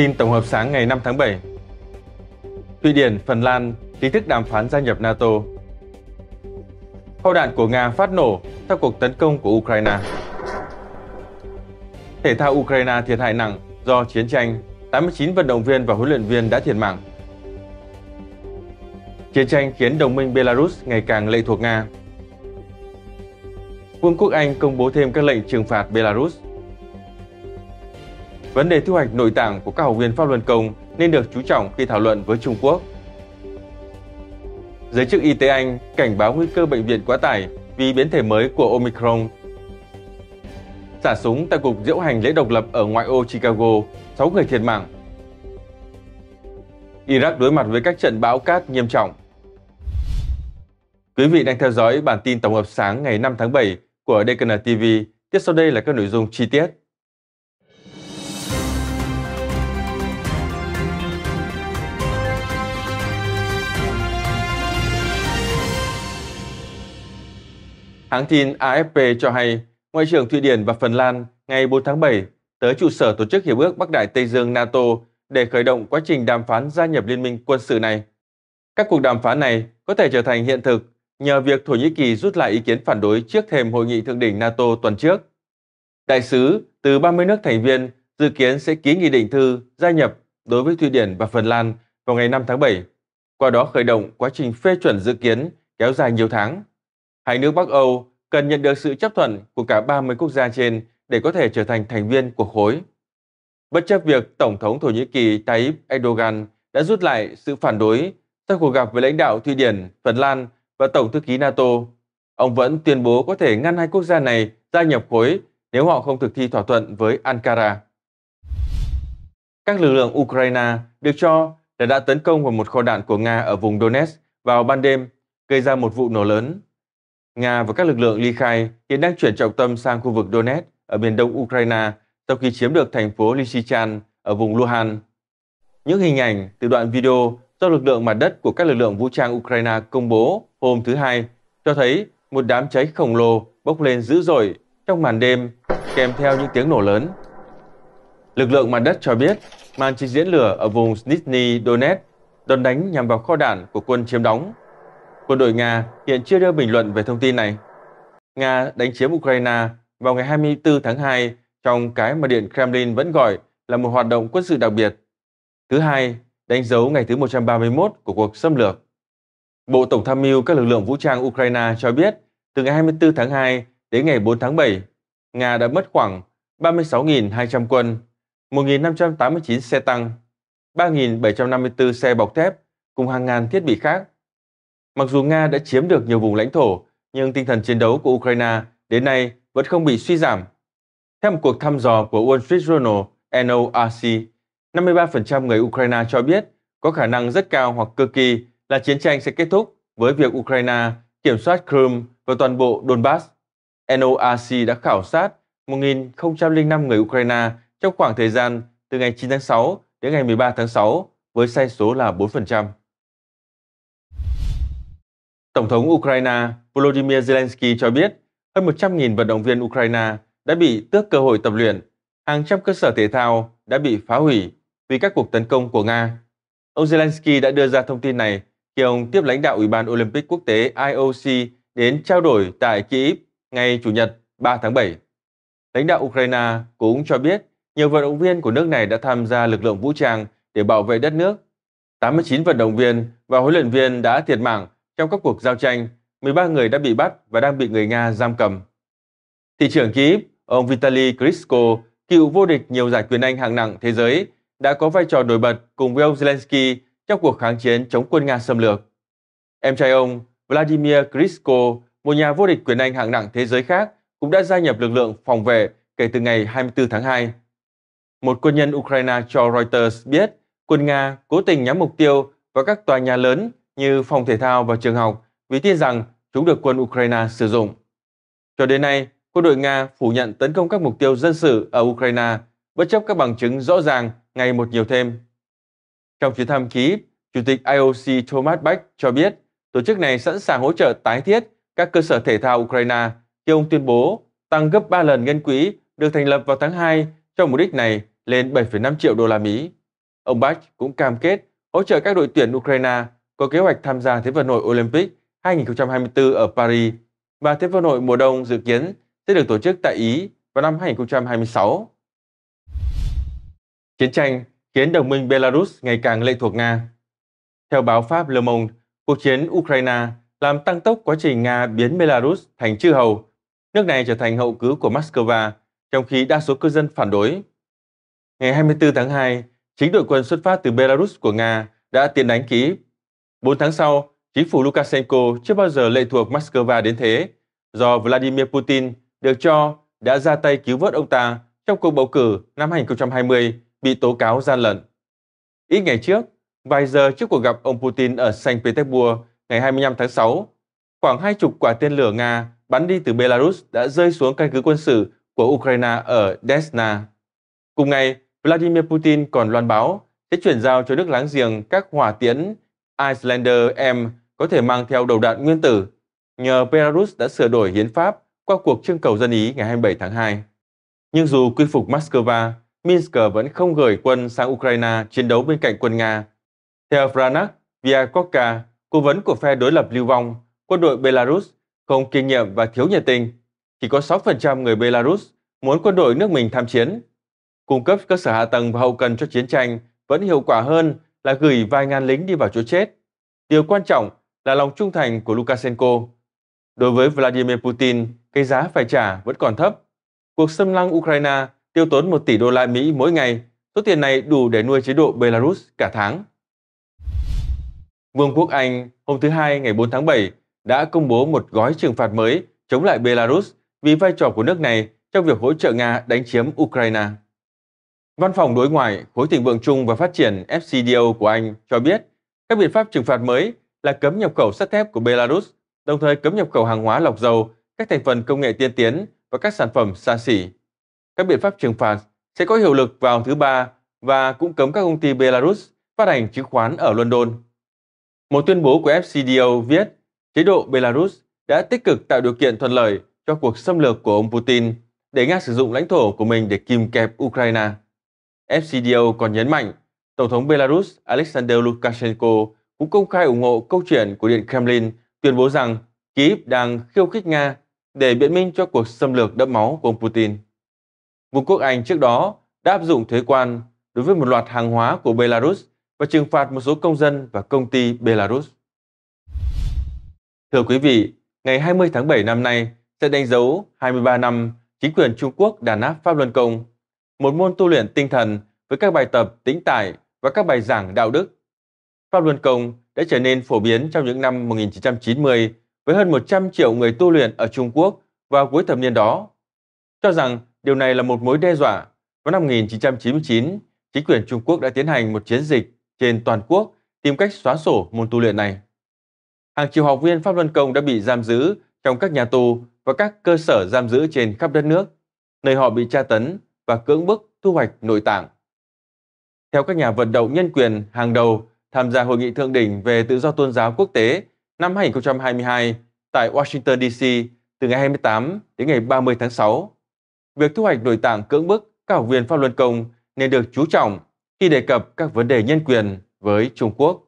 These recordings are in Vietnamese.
Tin tổng hợp sáng ngày 5 tháng 7 Thụy Điển, Phần Lan chính thức đàm phán gia nhập NATO Kho đạn của Nga phát nổ sau cuộc tấn công của Ukraine Thể thao Ukraine thiệt hại nặng do chiến tranh, 89 vận động viên và huấn luyện viên đã thiệt mạng. Chiến tranh khiến đồng minh Belarus ngày càng lệ thuộc Nga. Vương quốc Anh công bố thêm các lệnh trừng phạt Belarus – vấn đề thu hoạch nội tạng của các học viên Pháp Luân Công nên được chú trọng khi thảo luận với Trung Quốc. Giới chức y tế Anh cảnh báo nguy cơ bệnh viện quá tải vì biến thể mới của Omicron. Xả súng tại cuộc diễu hành lễ độc lập ở ngoại ô Chicago, 6 người thiệt mạng. Iraq đối mặt với các trận bão cát nghiêm trọng. Quý vị đang theo dõi bản tin tổng hợp sáng ngày 5 tháng 7 của Decana TV. Tiếp sau đây là các nội dung chi tiết. Hãng tin AFP cho hay, Ngoại trưởng Thụy Điển và Phần Lan ngày 4 tháng 7 tới trụ sở Tổ chức Hiệp ước Bắc Đại Tây Dương NATO để khởi động quá trình đàm phán gia nhập liên minh quân sự này. Các cuộc đàm phán này có thể trở thành hiện thực nhờ việc Thổ Nhĩ Kỳ rút lại ý kiến phản đối trước thềm hội nghị thượng đỉnh NATO tuần trước. Đại sứ từ 30 nước thành viên dự kiến sẽ ký nghị định thư gia nhập đối với Thụy Điển và Phần Lan vào ngày 5 tháng 7, qua đó khởi động quá trình phê chuẩn dự kiến kéo dài nhiều tháng. Hai nước Bắc Âu cần nhận được sự chấp thuận của cả 30 quốc gia trên để có thể trở thành thành viên của khối. Bất chấp việc Tổng thống Thổ Nhĩ Kỳ Tayyip Erdogan đã rút lại sự phản đối sau cuộc gặp với lãnh đạo Thụy Điển, Phần Lan và Tổng thư ký NATO, ông vẫn tuyên bố có thể ngăn hai quốc gia này gia nhập khối nếu họ không thực thi thỏa thuận với Ankara. Các lực lượng Ukraine được cho là đã tấn công vào một kho đạn của Nga ở vùng Donetsk vào ban đêm, gây ra một vụ nổ lớn. Nga và các lực lượng ly khai hiện đang chuyển trọng tâm sang khu vực Donetsk ở miền đông Ukraine sau khi chiếm được thành phố Lysychan ở vùng Luhansk. Những hình ảnh từ đoạn video do lực lượng mặt đất của các lực lượng vũ trang Ukraine công bố hôm thứ Hai cho thấy một đám cháy khổng lồ bốc lên dữ dội trong màn đêm kèm theo những tiếng nổ lớn. Lực lượng mặt đất cho biết màn trình diễn lửa ở vùng Snitny Donetsk đòn đánh nhằm vào kho đạn của quân chiếm đóng Quân đội Nga hiện chưa đưa bình luận về thông tin này. Nga đánh chiếm Ukraine vào ngày 24 tháng 2 trong cái mà Điện Kremlin vẫn gọi là một hoạt động quân sự đặc biệt. Thứ hai, đánh dấu ngày thứ 131 của cuộc xâm lược. Bộ Tổng tham mưu các lực lượng vũ trang Ukraine cho biết, từ ngày 24 tháng 2 đến ngày 4 tháng 7, Nga đã mất khoảng 36.200 quân, 1.589 xe tăng, 3.754 xe bọc thép cùng hàng ngàn thiết bị khác Mặc dù Nga đã chiếm được nhiều vùng lãnh thổ, nhưng tinh thần chiến đấu của Ukraine đến nay vẫn không bị suy giảm. Theo một cuộc thăm dò của Wall Street Journal NORC, 53% người Ukraine cho biết có khả năng rất cao hoặc cực kỳ là chiến tranh sẽ kết thúc với việc Ukraine kiểm soát Crimea và toàn bộ Donbass. NORC đã khảo sát 1.005 người Ukraine trong khoảng thời gian từ ngày 9 tháng 6 đến ngày 13 tháng 6 với sai số là 4%. Tổng thống Ukraine Volodymyr Zelensky cho biết hơn 100.000 vận động viên Ukraine đã bị tước cơ hội tập luyện, hàng trăm cơ sở thể thao đã bị phá hủy vì các cuộc tấn công của Nga. Ông Zelensky đã đưa ra thông tin này khi ông tiếp lãnh đạo Ủy ban Olympic Quốc tế IOC đến trao đổi tại Kyiv ngày Chủ nhật 3 tháng 7. Lãnh đạo Ukraine cũng cho biết nhiều vận động viên của nước này đã tham gia lực lượng vũ trang để bảo vệ đất nước. 89 vận động viên và huấn luyện viên đã thiệt mạng trong các cuộc giao tranh, 13 người đã bị bắt và đang bị người Nga giam cầm. Thị trưởng Kyiv, ông Vitaly Klitschko, cựu vô địch nhiều giải quyền Anh hạng nặng thế giới, đã có vai trò nổi bật cùng với ông Zelensky trong cuộc kháng chiến chống quân Nga xâm lược. Em trai ông, Vladimir Klitschko, một nhà vô địch quyền Anh hạng nặng thế giới khác, cũng đã gia nhập lực lượng phòng vệ kể từ ngày 24 tháng 2. Một quân nhân Ukraine cho Reuters biết quân Nga cố tình nhắm mục tiêu vào các tòa nhà lớn như phòng thể thao và trường học vì tin rằng chúng được quân Ukraine sử dụng. Cho đến nay, quân đội Nga phủ nhận tấn công các mục tiêu dân sự ở Ukraine, bất chấp các bằng chứng rõ ràng ngày một nhiều thêm. Trong chuyến thăm ký, Chủ tịch IOC Thomas Bach cho biết tổ chức này sẵn sàng hỗ trợ tái thiết các cơ sở thể thao Ukraine khi ông tuyên bố tăng gấp 3 lần ngân quỹ được thành lập vào tháng 2 cho mục đích này lên 7,5 triệu đô la Mỹ. Ông Bach cũng cam kết hỗ trợ các đội tuyển Ukraine có kế hoạch tham gia Thế vận hội Olympic 2024 ở Paris và Thế vận hội mùa đông dự kiến sẽ được tổ chức tại Ý vào năm 2026. Chiến tranh khiến đồng minh Belarus ngày càng lệ thuộc Nga. Theo báo Pháp Le Monde, cuộc chiến Ukraine làm tăng tốc quá trình Nga biến Belarus thành chư hầu. Nước này trở thành hậu cứ của Moscow, trong khi đa số cư dân phản đối. Ngày 24 tháng 2, chính đội quân xuất phát từ Belarus của Nga đã tiến đánh Kyiv 4 tháng sau, chính phủ Lukashenko chưa bao giờ lệ thuộc Moscow đến thế, do Vladimir Putin được cho đã ra tay cứu vớt ông ta trong cuộc bầu cử năm 2020 bị tố cáo gian lận. Ít ngày trước, vài giờ trước cuộc gặp ông Putin ở Saint Petersburg ngày 25 tháng 6, khoảng hai chục quả tên lửa Nga bắn đi từ Belarus đã rơi xuống căn cứ quân sự của Ukraine ở Desna. Cùng ngày, Vladimir Putin còn loan báo sẽ chuyển giao cho nước láng giềng các hỏa tiễn Icelander M có thể mang theo đầu đạn nguyên tử nhờ Belarus đã sửa đổi hiến pháp qua cuộc trưng cầu dân Ý ngày 27 tháng 2. Nhưng dù quy phục Moscow, Minsk vẫn không gửi quân sang Ukraine chiến đấu bên cạnh quân Nga. Theo Franak Vyakovka, cố vấn của phe đối lập lưu vong, quân đội Belarus không kinh nghiệm và thiếu nhiệt tình. Chỉ có 6% người Belarus muốn quân đội nước mình tham chiến. Cung cấp cơ sở hạ tầng và hậu cần cho chiến tranh vẫn hiệu quả hơn là gửi vài ngàn lính đi vào chỗ chết. Điều quan trọng là lòng trung thành của Lukashenko. Đối với Vladimir Putin, cái giá phải trả vẫn còn thấp. Cuộc xâm lăng Ukraine tiêu tốn 1 tỷ đô la Mỹ mỗi ngày, số tiền này đủ để nuôi chế độ Belarus cả tháng. Vương quốc Anh hôm thứ Hai ngày 4 tháng 7 đã công bố một gói trừng phạt mới chống lại Belarus vì vai trò của nước này trong việc hỗ trợ Nga đánh chiếm Ukraine. Văn phòng đối ngoại, khối thịnh vượng chung và phát triển FCDO của Anh cho biết các biện pháp trừng phạt mới là cấm nhập khẩu sắt thép của Belarus, đồng thời cấm nhập khẩu hàng hóa lọc dầu, các thành phần công nghệ tiên tiến và các sản phẩm xa xỉ. Các biện pháp trừng phạt sẽ có hiệu lực vào thứ ba và cũng cấm các công ty Belarus phát hành chứng khoán ở London. Một tuyên bố của FCDO viết, chế độ Belarus đã tích cực tạo điều kiện thuận lợi cho cuộc xâm lược của ông Putin để Nga sử dụng lãnh thổ của mình để kìm kẹp Ukraine. FCDO còn nhấn mạnh Tổng thống Belarus Alexander Lukashenko cũng công khai ủng hộ câu chuyện của Điện Kremlin tuyên bố rằng Kyiv đang khiêu khích Nga để biện minh cho cuộc xâm lược đẫm máu của ông Putin. Vương quốc Anh trước đó đã áp dụng thuế quan đối với một loạt hàng hóa của Belarus và trừng phạt một số công dân và công ty Belarus. Thưa quý vị, ngày 20 tháng 7 năm nay sẽ đánh dấu 23 năm chính quyền Trung Quốc đàn áp Pháp Luân Công một môn tu luyện tinh thần với các bài tập tĩnh tại và các bài giảng đạo đức. Pháp Luân Công đã trở nên phổ biến trong những năm 1990 với hơn 100 triệu người tu luyện ở Trung Quốc vào cuối thập niên đó. Cho rằng điều này là một mối đe dọa, vào năm 1999, chính quyền Trung Quốc đã tiến hành một chiến dịch trên toàn quốc tìm cách xóa sổ môn tu luyện này. Hàng triệu học viên Pháp Luân Công đã bị giam giữ trong các nhà tù và các cơ sở giam giữ trên khắp đất nước, nơi họ bị tra tấn, và cưỡng bức thu hoạch nội tạng. Theo các nhà vận động nhân quyền hàng đầu tham gia hội nghị thượng đỉnh về tự do tôn giáo quốc tế năm 2022 tại Washington DC từ ngày 28 đến ngày 30 tháng 6. Việc thu hoạch nội tạng cưỡng bức các học viên pháp luân công nên được chú trọng khi đề cập các vấn đề nhân quyền với Trung Quốc.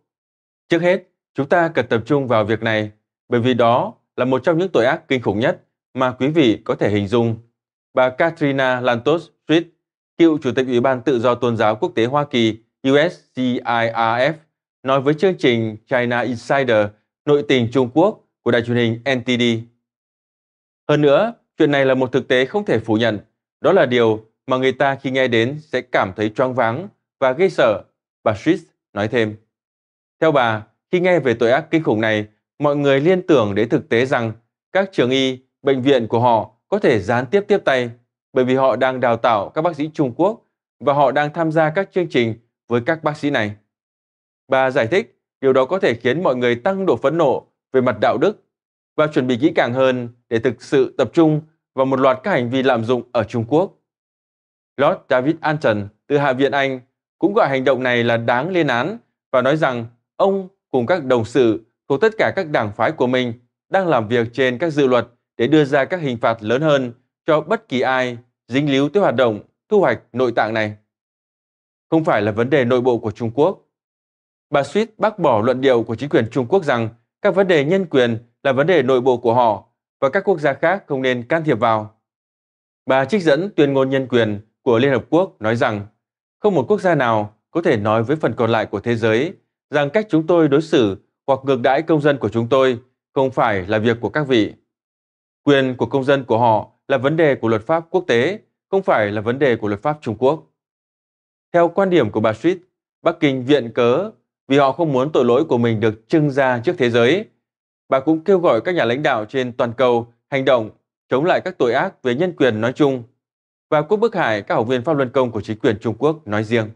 Trước hết, chúng ta cần tập trung vào việc này bởi vì đó là một trong những tội ác kinh khủng nhất mà quý vị có thể hình dung Bà Katrina Lantos Street, cựu Chủ tịch Ủy ban Tự do Tôn giáo Quốc tế Hoa Kỳ USCIRF, nói với chương trình China Insider nội tình Trung Quốc của đài truyền hình NTD. Hơn nữa, chuyện này là một thực tế không thể phủ nhận. Đó là điều mà người ta khi nghe đến sẽ cảm thấy choáng váng và gây sợ, bà Street nói thêm. Theo bà, khi nghe về tội ác kinh khủng này, mọi người liên tưởng đến thực tế rằng các trường y, bệnh viện của họ có thể gián tiếp tiếp tay bởi vì họ đang đào tạo các bác sĩ Trung Quốc và họ đang tham gia các chương trình với các bác sĩ này. Bà giải thích điều đó có thể khiến mọi người tăng độ phẫn nộ về mặt đạo đức và chuẩn bị kỹ càng hơn để thực sự tập trung vào một loạt các hành vi lạm dụng ở Trung Quốc. Lord David Anton từ Hạ viện Anh cũng gọi hành động này là đáng lên án và nói rằng ông cùng các đồng sự thuộc tất cả các đảng phái của mình đang làm việc trên các dự luật để đưa ra các hình phạt lớn hơn cho bất kỳ ai dính líu tới hoạt động thu hoạch nội tạng này. Không phải là vấn đề nội bộ của Trung Quốc. Bà Sweet bác bỏ luận điệu của chính quyền Trung Quốc rằng các vấn đề nhân quyền là vấn đề nội bộ của họ và các quốc gia khác không nên can thiệp vào. Bà trích dẫn tuyên ngôn nhân quyền của Liên Hợp Quốc nói rằng không một quốc gia nào có thể nói với phần còn lại của thế giới rằng cách chúng tôi đối xử hoặc ngược đãi công dân của chúng tôi không phải là việc của các vị. Quyền của công dân của họ là vấn đề của luật pháp quốc tế, không phải là vấn đề của luật pháp Trung Quốc. Theo quan điểm của bà Street, Bắc Kinh viện cớ vì họ không muốn tội lỗi của mình được trưng ra trước thế giới. Bà cũng kêu gọi các nhà lãnh đạo trên toàn cầu hành động chống lại các tội ác về nhân quyền nói chung và Quốc Bức hại các học viên Pháp Luân Công của chính quyền Trung Quốc nói riêng.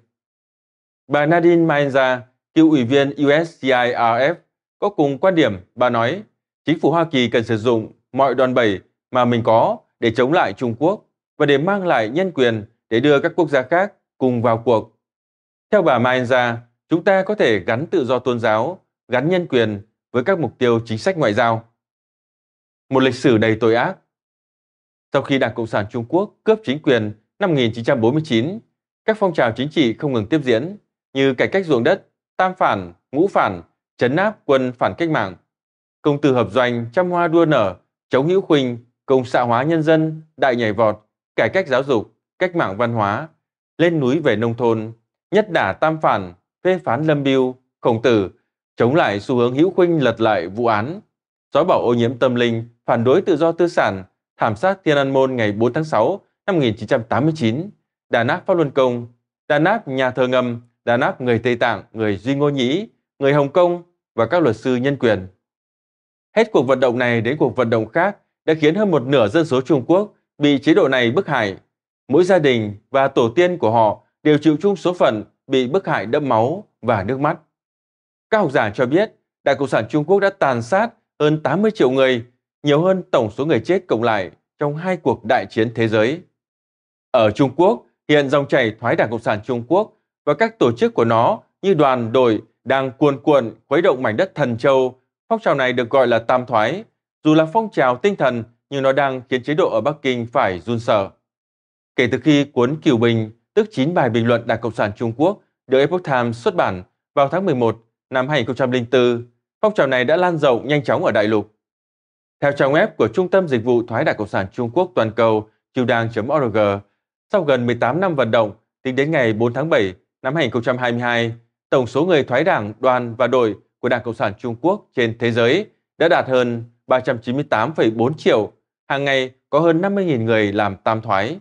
Bà Nadine Maenza, cựu ủy viên USCIRF, có cùng quan điểm, bà nói chính phủ Hoa Kỳ cần sử dụng mọi đòn bẩy mà mình có để chống lại Trung Quốc và để mang lại nhân quyền để đưa các quốc gia khác cùng vào cuộc. Theo bà Maenza, chúng ta có thể gắn tự do tôn giáo, gắn nhân quyền với các mục tiêu chính sách ngoại giao. Một lịch sử đầy tội ác. Sau khi Đảng Cộng sản Trung Quốc cướp chính quyền năm 1949, các phong trào chính trị không ngừng tiếp diễn như cải cách ruộng đất, tam phản, ngũ phản, chấn áp quân phản cách mạng. Công tư hợp doanh trăm hoa đua nở chống hữu khuynh, công xã hóa nhân dân, đại nhảy vọt, cải cách giáo dục, cách mạng văn hóa, lên núi về nông thôn, nhất đả tam phản, phê phán Lâm Biêu, Khổng Tử, chống lại xu hướng hữu khuynh lật lại vụ án, xóa bỏ ô nhiễm tâm linh, phản đối tự do tư sản, thảm sát Thiên An Môn ngày 4 tháng 6 năm 1989, đàn áp Pháp Luân Công, đàn áp Nhà Thờ Ngầm, đàn áp Người Tây Tạng, Người Duy Ngô Nhĩ, Người Hồng Kông và các luật sư nhân quyền. Hết cuộc vận động này đến cuộc vận động khác đã khiến hơn một nửa dân số Trung Quốc bị chế độ này bức hại. Mỗi gia đình và tổ tiên của họ đều chịu chung số phận bị bức hại đẫm máu và nước mắt. Các học giả cho biết, Đại Cộng sản Trung Quốc đã tàn sát hơn 80 triệu người, nhiều hơn tổng số người chết cộng lại trong hai cuộc đại chiến thế giới. Ở Trung Quốc, hiện dòng chảy thoái Đảng Cộng sản Trung Quốc và các tổ chức của nó như đoàn, đội đang cuồn cuộn khuấy động mảnh đất thần châu Phong trào này được gọi là tam thoái. Dù là phong trào tinh thần, nhưng nó đang khiến chế độ ở Bắc Kinh phải run sợ. Kể từ khi cuốn Kiều Bình, tức 9 bài bình luận Đảng Cộng sản Trung Quốc, được Epoch Times xuất bản vào tháng 11 năm 2004, phong trào này đã lan rộng nhanh chóng ở đại lục. Theo trang web của Trung tâm Dịch vụ Thoái Đảng Cộng sản Trung Quốc toàn cầu chiêu org sau gần 18 năm vận động, tính đến ngày 4 tháng 7 năm 2022, tổng số người thoái đảng, đoàn và đội của Đảng Cộng sản Trung Quốc trên thế giới đã đạt hơn 398,4 triệu, hàng ngày có hơn 50.000 người làm tam thoái.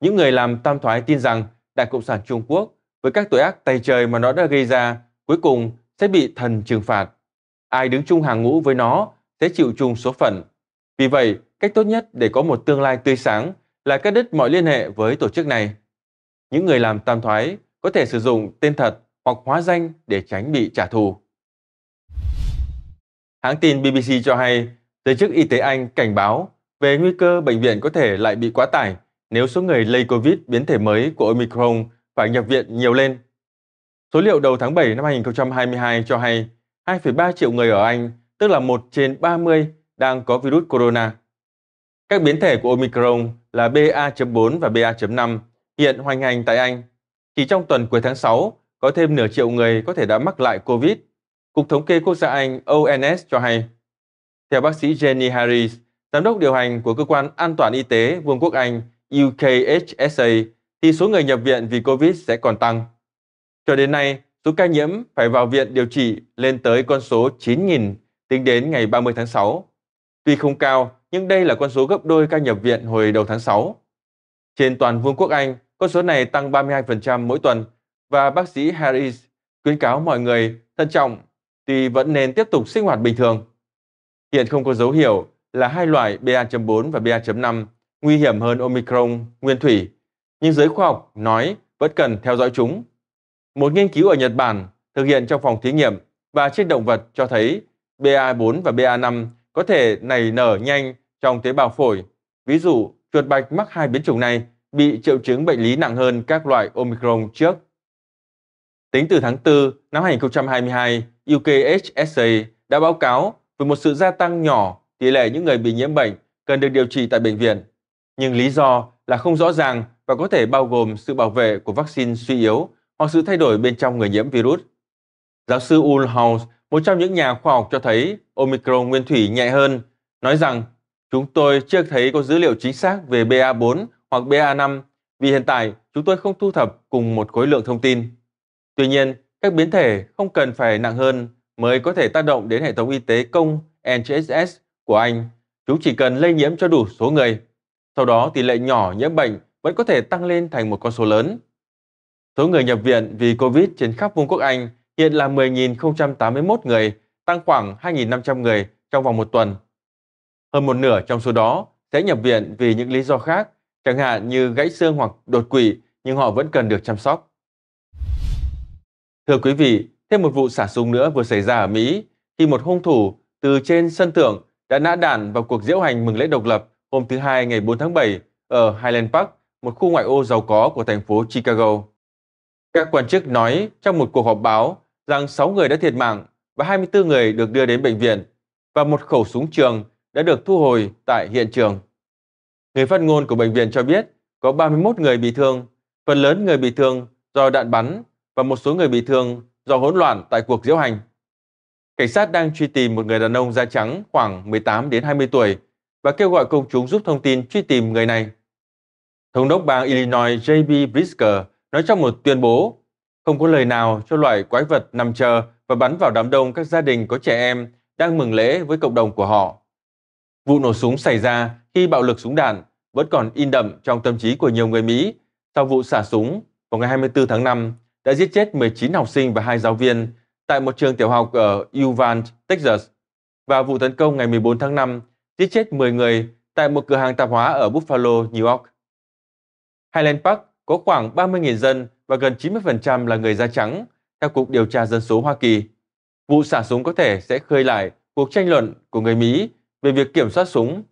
Những người làm tam thoái tin rằng Đảng Cộng sản Trung Quốc với các tội ác tay trời mà nó đã gây ra cuối cùng sẽ bị thần trừng phạt. Ai đứng chung hàng ngũ với nó sẽ chịu chung số phận. Vì vậy, cách tốt nhất để có một tương lai tươi sáng là cắt đứt mọi liên hệ với tổ chức này. Những người làm tam thoái có thể sử dụng tên thật hoặc hóa danh để tránh bị trả thù. Hãng tin BBC cho hay, giới chức y tế Anh cảnh báo về nguy cơ bệnh viện có thể lại bị quá tải nếu số người lây COVID biến thể mới của Omicron phải nhập viện nhiều lên. Số liệu đầu tháng 7 năm 2022 cho hay 2,3 triệu người ở Anh, tức là 1 trên 30, đang có virus corona. Các biến thể của Omicron là BA.4 và BA.5 hiện hoành hành tại Anh. Chỉ trong tuần cuối tháng 6, có thêm nửa triệu người có thể đã mắc lại COVID Cục Thống kê Quốc gia Anh ONS cho hay. Theo bác sĩ Jenny Harris, giám đốc điều hành của Cơ quan An toàn Y tế Vương quốc Anh UKHSA, thì số người nhập viện vì COVID sẽ còn tăng. Cho đến nay, số ca nhiễm phải vào viện điều trị lên tới con số 9.000 tính đến ngày 30 tháng 6. Tuy không cao, nhưng đây là con số gấp đôi ca nhập viện hồi đầu tháng 6. Trên toàn Vương quốc Anh, con số này tăng 32% mỗi tuần và bác sĩ Harris khuyến cáo mọi người thận trọng tuy vẫn nên tiếp tục sinh hoạt bình thường. Hiện không có dấu hiệu là hai loại BA.4 và BA.5 nguy hiểm hơn Omicron nguyên thủy, nhưng giới khoa học nói vẫn cần theo dõi chúng. Một nghiên cứu ở Nhật Bản thực hiện trong phòng thí nghiệm và trên động vật cho thấy BA4 và BA5 có thể nảy nở nhanh trong tế bào phổi. Ví dụ, chuột bạch mắc hai biến chủng này bị triệu chứng bệnh lý nặng hơn các loại Omicron trước. Tính từ tháng 4 năm 2022, UKHSA đã báo cáo về một sự gia tăng nhỏ tỷ lệ những người bị nhiễm bệnh cần được điều trị tại bệnh viện, nhưng lý do là không rõ ràng và có thể bao gồm sự bảo vệ của vaccine suy yếu hoặc sự thay đổi bên trong người nhiễm virus. Giáo sư Ulhaus, một trong những nhà khoa học cho thấy Omicron nguyên thủy nhẹ hơn, nói rằng chúng tôi chưa thấy có dữ liệu chính xác về BA4 hoặc BA5 vì hiện tại chúng tôi không thu thập cùng một khối lượng thông tin. Tuy nhiên, các biến thể không cần phải nặng hơn mới có thể tác động đến hệ thống y tế công NHS của Anh. Chúng chỉ cần lây nhiễm cho đủ số người. Sau đó tỷ lệ nhỏ nhiễm bệnh vẫn có thể tăng lên thành một con số lớn. Số người nhập viện vì Covid trên khắp Vương quốc Anh hiện là 10.081 người, tăng khoảng 2.500 người trong vòng một tuần. Hơn một nửa trong số đó sẽ nhập viện vì những lý do khác, chẳng hạn như gãy xương hoặc đột quỵ nhưng họ vẫn cần được chăm sóc. Thưa quý vị, thêm một vụ xả súng nữa vừa xảy ra ở Mỹ khi một hung thủ từ trên sân thượng đã nã đạn vào cuộc diễu hành mừng lễ độc lập hôm thứ Hai ngày 4 tháng 7 ở Highland Park, một khu ngoại ô giàu có của thành phố Chicago. Các quan chức nói trong một cuộc họp báo rằng 6 người đã thiệt mạng và 24 người được đưa đến bệnh viện và một khẩu súng trường đã được thu hồi tại hiện trường. Người phát ngôn của bệnh viện cho biết có 31 người bị thương, phần lớn người bị thương do đạn bắn và một số người bị thương do hỗn loạn tại cuộc diễu hành. Cảnh sát đang truy tìm một người đàn ông da trắng khoảng 18 đến 20 tuổi và kêu gọi công chúng giúp thông tin truy tìm người này. Thống đốc bang Illinois J.B. Brisker nói trong một tuyên bố không có lời nào cho loại quái vật nằm chờ và bắn vào đám đông các gia đình có trẻ em đang mừng lễ với cộng đồng của họ. Vụ nổ súng xảy ra khi bạo lực súng đạn vẫn còn in đậm trong tâm trí của nhiều người Mỹ sau vụ xả súng vào ngày 24 tháng 5 đã giết chết 19 học sinh và hai giáo viên tại một trường tiểu học ở Uvalde, Texas, và vụ tấn công ngày 14 tháng 5 giết chết 10 người tại một cửa hàng tạp hóa ở Buffalo, New York. Highland Park có khoảng 30.000 dân và gần 90% là người da trắng, theo Cục Điều tra Dân số Hoa Kỳ. Vụ xả súng có thể sẽ khơi lại cuộc tranh luận của người Mỹ về việc kiểm soát súng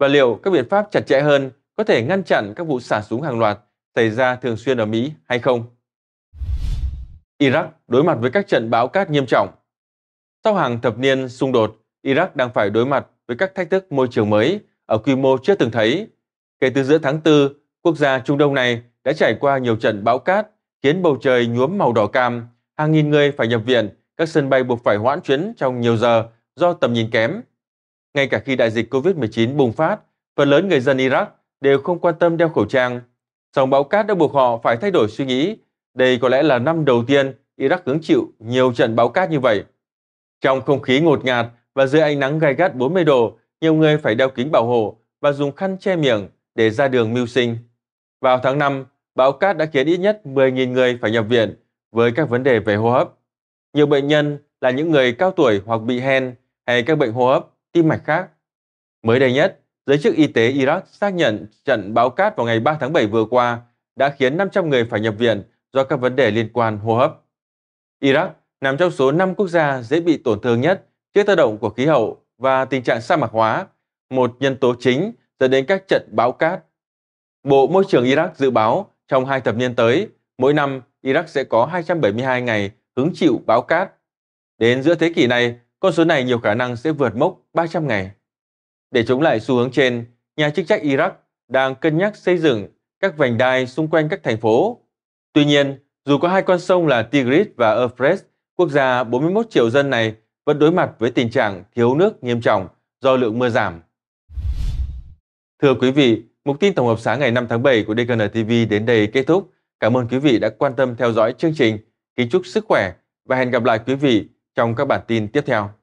và liệu các biện pháp chặt chẽ hơn có thể ngăn chặn các vụ xả súng hàng loạt xảy ra thường xuyên ở Mỹ hay không. Iraq đối mặt với các trận bão cát nghiêm trọng. Sau hàng thập niên xung đột, Iraq đang phải đối mặt với các thách thức môi trường mới ở quy mô chưa từng thấy. Kể từ giữa tháng 4, quốc gia Trung Đông này đã trải qua nhiều trận bão cát khiến bầu trời nhuốm màu đỏ cam, hàng nghìn người phải nhập viện, các sân bay buộc phải hoãn chuyến trong nhiều giờ do tầm nhìn kém. Ngay cả khi đại dịch COVID-19 bùng phát, phần lớn người dân Iraq đều không quan tâm đeo khẩu trang. Sóng bão cát đã buộc họ phải thay đổi suy nghĩ đây có lẽ là năm đầu tiên Iraq hứng chịu nhiều trận bão cát như vậy. Trong không khí ngột ngạt và dưới ánh nắng gai gắt 40 độ, nhiều người phải đeo kính bảo hộ và dùng khăn che miệng để ra đường mưu sinh. Vào tháng 5, bão cát đã khiến ít nhất 10.000 người phải nhập viện với các vấn đề về hô hấp. Nhiều bệnh nhân là những người cao tuổi hoặc bị hen hay các bệnh hô hấp, tim mạch khác. Mới đây nhất, giới chức y tế Iraq xác nhận trận bão cát vào ngày 3 tháng 7 vừa qua đã khiến 500 người phải nhập viện do các vấn đề liên quan hô hấp. Iraq nằm trong số 5 quốc gia dễ bị tổn thương nhất trước tác động của khí hậu và tình trạng sa mạc hóa, một nhân tố chính dẫn đến các trận bão cát. Bộ Môi trường Iraq dự báo trong hai thập niên tới, mỗi năm Iraq sẽ có 272 ngày hứng chịu bão cát. Đến giữa thế kỷ này, con số này nhiều khả năng sẽ vượt mốc 300 ngày. Để chống lại xu hướng trên, nhà chức trách Iraq đang cân nhắc xây dựng các vành đai xung quanh các thành phố Tuy nhiên, dù có hai con sông là Tigris và Euphrates, quốc gia 41 triệu dân này vẫn đối mặt với tình trạng thiếu nước nghiêm trọng do lượng mưa giảm. Thưa quý vị, mục tin tổng hợp sáng ngày 5 tháng 7 của DKN TV đến đây kết thúc. Cảm ơn quý vị đã quan tâm theo dõi chương trình. Kính chúc sức khỏe và hẹn gặp lại quý vị trong các bản tin tiếp theo.